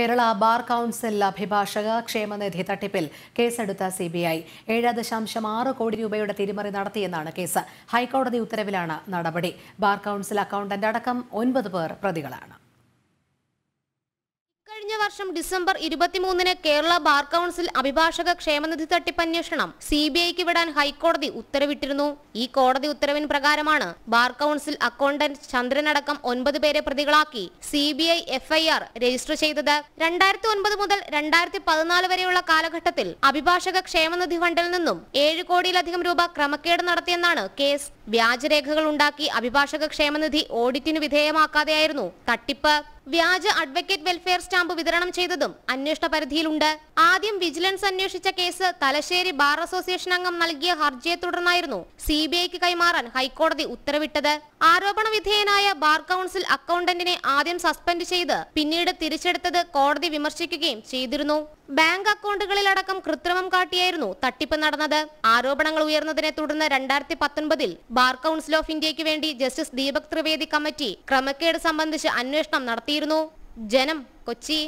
Kerala bar council അഭിഭാഷക ക്ഷേമനിധി തട്ടിപ്പിൽ കേസെടുത്ത സി ബി ഐ ഏഴ് ദശാംശം ആറ് കോടി രൂപയുടെ തിരിമറി നടത്തിയെന്നാണ് കേസ് ഹൈക്കോടതി ഉത്തരവിലാണ് നടപടി ബാർ കൗൺസിൽ അക്കൗണ്ടന്റ് അടക്കം ഒൻപത് പേർ പ്രതികളാണ് വർഷം ഡിസംബർ ഇരുപത്തിമൂന്നിന് കേരള ബാർ കൌൺസിൽ അഭിഭാഷക ക്ഷേമനിധി തട്ടിപ്പന്വേഷണം സി ബി ഐക്ക് വിടാൻ ഹൈക്കോടതി ഉത്തരവിട്ടിരുന്നു ഈ കോടതി ഉത്തരവിൻ പ്രകാരമാണ് ബാർ കൌൺസിൽ അക്കൗണ്ടന്റ് ചന്ദ്രനടക്കം ഒൻപത് പേരെ പ്രതികളാക്കി C B I FIR register ചെയ്തത് രണ്ടായിരത്തി ഒൻപത് മുതൽ രണ്ടായിരത്തി പതിനാല് വരെയുള്ള കാലഘട്ടത്തിൽ അഭിഭാഷക ക്ഷേമനിധി ഫണ്ടിൽ നിന്നും ഏഴ് കോടിയിലധികം രൂപ ക്രമക്കേട് നടത്തിയെന്നാണ് കേസ് വ്യാജരേഖകൾ ഉണ്ടാക്കി അഭിഭാഷക ക്ഷേമനിധി ഓഡിറ്റിന് വിധേയമാക്കാതെയായിരുന്നു തട്ടിപ്പ് വ്യാജ അഡ്വക്കേറ്റ് വെൽഫെയർ സ്റ്റാമ്പ് വിതരണം ചെയ്തതും അന്വേഷണ പരിധിയിലുണ്ട് ആദ്യം വിജിലൻസ് അന്വേഷിച്ച കേസ് തലശ്ശേരി ബാർ അസോസിയേഷൻ അംഗം നൽകിയ ഹർജിയെ തുടർന്നായിരുന്നു സി ബി ഐക്ക് കൈമാറാൻ ഹൈക്കോടതി ഉത്തരവിട്ടത് ആരോപണ വിധേയനായ ബാർ കൌൺസിൽ അക്കൌണ്ടന്റിനെ ആദ്യം സസ്പെൻഡ് ചെയ്ത് പിന്നീട് തിരിച്ചെടുത്തത് കോടതി വിമർശിക്കുകയും ചെയ്തിരുന്നു ബാങ്ക് അക്കൌണ്ടുകളിലടക്കം കൃത്രിമം കാട്ടിയായിരുന്നു തട്ടിപ്പ് നടന്നത് ആരോപണങ്ങൾ ഉയർന്നതിനെ തുടർന്ന് രണ്ടായിരത്തി പത്തൊൻപതിൽ ബാർ കൌൺസിൽ ഓഫ് ഇന്ത്യയ്ക്ക് വേണ്ടി ജസ്റ്റിസ് ദീപക് ത്രിവേദി കമ്മിറ്റി ക്രമക്കേട് സംബന്ധിച്ച് അന്വേഷണം നടത്തിയിരുന്നു ജനം കൊച്ചി